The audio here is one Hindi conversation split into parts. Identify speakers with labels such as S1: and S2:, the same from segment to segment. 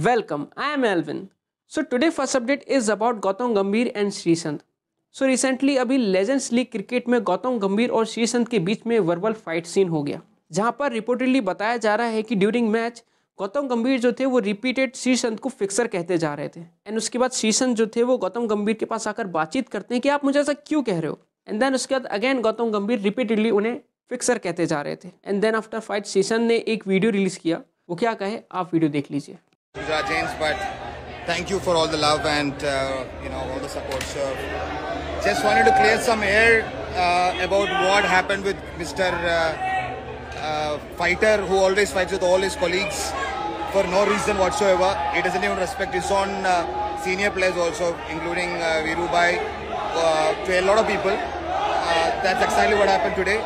S1: Welcome, I am Alvin. So today first update is about Gautam Gambhir and Srisant. So recently अभी लेजेंड्स लीग क्रिकेट में गौतम गंभीर और श्रीसंत के बीच में वर्बल फाइट सीन हो गया जहां पर रिपोर्टेडली बताया जा रहा है कि ड्यूरिंग मैच गौतम गंभीर जो थे वो रिपीटेड श्रीसंत को फिक्सर कहते जा रहे थे एंड उसके बाद श्रीसंत जो थे वो गौतम गंभीर के पास आकर बातचीत करते हैं कि आप मुझे ऐसा क्यों कह रहे हो एंड देन उसके बाद अगेन गौतम गंभीर रिपीटेडली उन्हें फिक्सर कहते जा रहे थे and then after fight Sreesanth ने एक वीडियो रिलीज किया वो क्या कहे आप वीडियो देख लीजिए
S2: These are James, but thank you for all the love and uh, you know all the support. So, just wanted to clear some air uh, about what happened with Mr. Uh, uh, fighter who always fights with all his colleagues for no reason whatsoever. He doesn't even respect his own uh, senior players also, including uh, Virubai, uh, to a lot of people. that's exactly what happened today.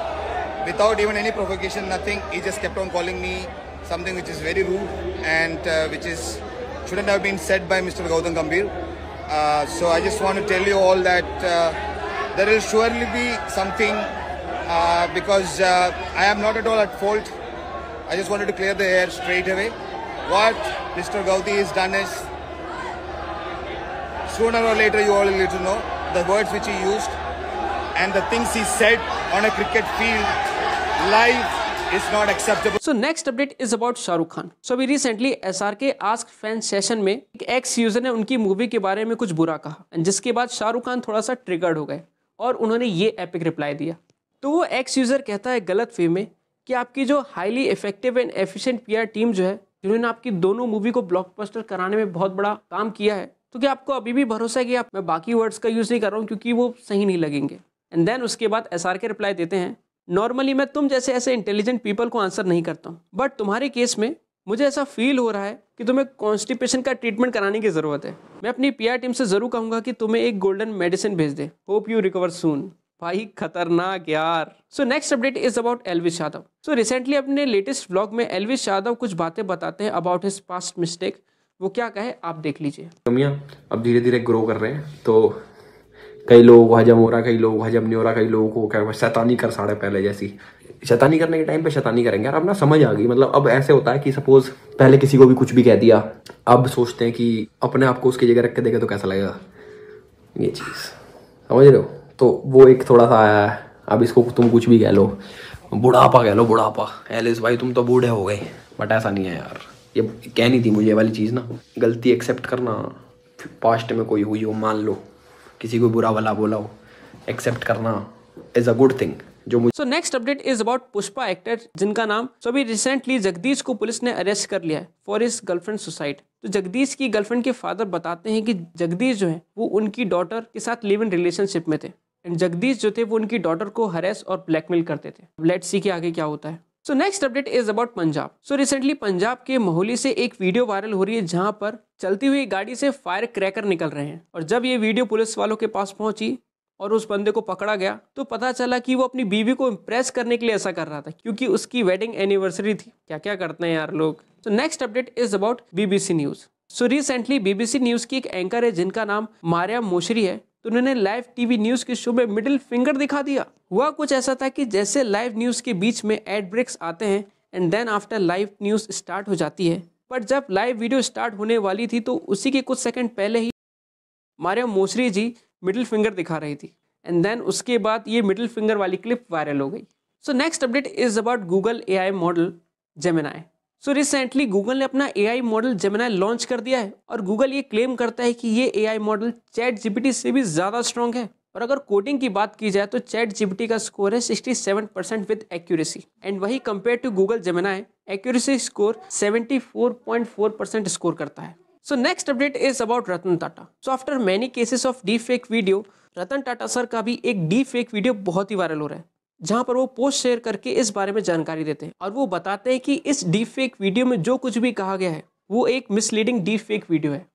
S2: Without even any provocation, nothing. He just kept on calling me something which is very rude and uh, which is shouldn't have been said by Mr. Gautam Gambhir. Uh, so I just want to tell you all that uh, there will surely be something uh, because uh, I am not at all at fault. I just wanted to clear the air straight away. What Mr. Gauti has done is sooner or later you all will need to know the words which he used and the things he said on a cricket field
S1: live is not acceptable. So next update is about Shahrukh Khan. So we recently SRK Ask Fan Session में एक ex user ने उनकी movie के बारे में कुछ बुरा कहा जिसके बाद Shahrukh Khan थोड़ा सा triggered हो गए और उन्होंने ये epic reply दिया तो वो ex user कहता है गलत वे में कि आपकी जो highly effective and efficient PR team जो है जिन्होंने आपकी दोनों मूवी को ब्लॉकबस्टर कराने में बहुत बड़ा काम किया है तो क्या आपको अभी भी भरोसा है कि आप मैं बाकी वर्ड्स का यूज़ नहीं कर रहा हूँ क्योंकि वो सही नहीं लगेंगे एंड देन उसके बाद एस के रिप्लाई देते हैं नॉर्मली मैं तुम जैसे ऐसे इंटेलिजेंट पीपल को आंसर नहीं करता हूँ बट तुम्हारे केस में मुझे ऐसा फील हो रहा है कि तुम्हें कॉन्स्टिपेशन का ट्रीटमेंट कराने की ज़रूरत है मैं अपनी पी टीम से ज़रूर कहूँगा कि तुम्हें एक गोल्डन मेडिसिन भेज दे होप यू रिकवर सून भाई खतरनाक यार so next update is about Elvish Yadav so recently अपने लेटेस्ट व्लॉग में एलविश यादव कुछ बातें बताते हैं अबाउट हिज पास्ट मिस्टेक वो क्या कहे आप देख लीजिए
S3: अब धीरे धीरे ग्रो कर रहे हैं तो कई लोगों को हजम हो रहा है कई लोगों को हजम नहीं हो रहा कई लोगों को क्या शैतानी कर साढ़े पहले जैसी शैतानी करने के टाइम पे शैतानी करेंगे यार अब ना समझ आ गई मतलब अब ऐसे होता है कि सपोज पहले किसी को भी कुछ भी कह दिया अब सोचते हैं कि अपने आप को उसकी जगह रख के देखे तो कैसा लगेगा ये चीज़ समझ रहे हो तो वो एक थोड़ा सा आया है अब इसको तुम कुछ भी कह लो बुढ़ापा कह लो बुढ़ापा एलिस भाई तुम तो बूढ़े हो गए बट ऐसा नहीं है यार ये कहनी थी मुझे वाली चीज़ ना गलती एक्सेप्ट करना पास्ट में कोई हुई हो मान लो किसी को बुरा भला बोला हो एक्सेप्ट करना इज अ गुड थिंग जो
S1: so next update is about Pushpa actor जिनका नाम सो अभी रिसेंटली जगदीश को पुलिस ने अरेस्ट कर लिया है फॉर इस गर्लफ्रेंड सुसाइड तो जगदीश की गर्लफ्रेंड के फादर बताते हैं कि जगदीश जो है वो उनकी डॉटर के साथ लिव इन रिलेशनशिप में थे एंड जगदीश जो थे वो उनकी डॉटर को हरेस और ब्लैकमेल करते थे लेट्स सी के आगे क्या होता है so next update is about Punjab so recently Punjab के मोहली से एक वीडियो वायरल हो रही है जहां पर चलती हुई गाड़ी से फायर क्रैकर निकल रहे हैं और जब ये वीडियो पुलिस वालों के पास पहुंची और उस बंदे को पकड़ा गया तो पता चला कि वो अपनी बीवी को इम्प्रेस करने के लिए ऐसा कर रहा था क्योंकि उसकी वेडिंग एनिवर्सरी थी क्या क्या करते हैं यार लोग so next update is about BBC news so recently BBC news की एक एंकर है जिनका नाम मारिया मोशरी है तो उन्होंने लाइव टीवी न्यूज के शो में मिडिल फिंगर दिखा दिया हुआ कुछ ऐसा था कि जैसे लाइव न्यूज के बीच में एड ब्रेक्स आते हैं and then after live news start हो जाती है पर जब लाइव वीडियो स्टार्ट होने वाली थी तो उसी के कुछ सेकंड पहले ही Maria Moshiri ji middle finger दिखा रही थी एंड देन उसके बाद ये मिडिल फिंगर वाली क्लिप वायरल हो गई so next update is about Google A model Gemini so recently Google ने अपना ए आई मॉडल जमेना लॉन्च कर दिया है और गूगल ये क्लेम करता है कि ये A I model chat GPT से भी ज़्यादा स्ट्रॉन्ग है और अगर कोडिंग की बात की जाए तो चैट जीपीटी का स्कोर है 67 परसेंट विद एक्यूरेसी एंड वही कंपेयर टू गूगल है एक्यूरेसी स्कोर 74.4 परसेंट स्कोर करता है so next update is about Ratan Tata so after many cases of deep fake video Ratan Tata sir का भी एक डी फेक वीडियो बहुत ही वायरल हो रहा है जहां पर वो पोस्ट शेयर करके इस बारे में जानकारी देते हैं और वो बताते हैं कि इस डीप फेक वीडियो में जो कुछ भी कहा गया है वो एक मिसलीडिंग डीप फेक वीडियो है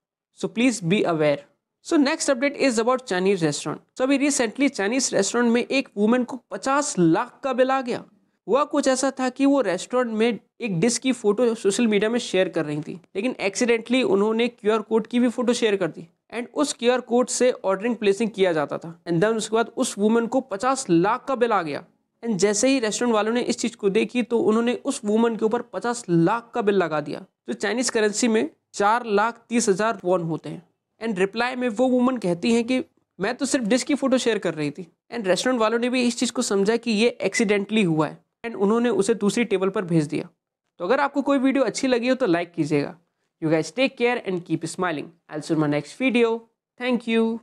S1: so please be aware so next update is about Chinese restaurant so अभी रिसेंटली चाइनीज रेस्टोरेंट में एक वूमेन को पचास लाख का बिल आ गया हुआ कुछ ऐसा था कि वो रेस्टोरेंट में एक डिश की फोटो सोशल मीडिया में शेयर कर रही थी लेकिन एक्सीडेंटली उन्होंने क्यू कोड की भी फोटो शेयर कर दी एंड उस केयर कोड से ऑर्डरिंग प्लेसिंग किया जाता था एंड देन उसके बाद उस वुमेन को पचास लाख का बिल आ गया एंड जैसे ही रेस्टोरेंट वालों ने इस चीज़ को देखी तो उन्होंने उस वूमन के ऊपर पचास लाख का बिल लगा दिया जो चाइनीज करेंसी में चार लाख तीस हज़ार वन होते हैं एंड रिप्लाई में वो वुमन कहती हैं कि मैं तो सिर्फ डिश की फ़ोटो शेयर कर रही थी एंड रेस्टोरेंट वालों ने भी इस चीज़ को समझा कि ये एक्सीडेंटली हुआ है एंड उन्होंने उसे दूसरी टेबल पर भेज दिया तो अगर आपको कोई वीडियो अच्छी लगी हो तो लाइक कीजिएगा You guys take care and keep smiling. I'll see you in my next video. Thank you.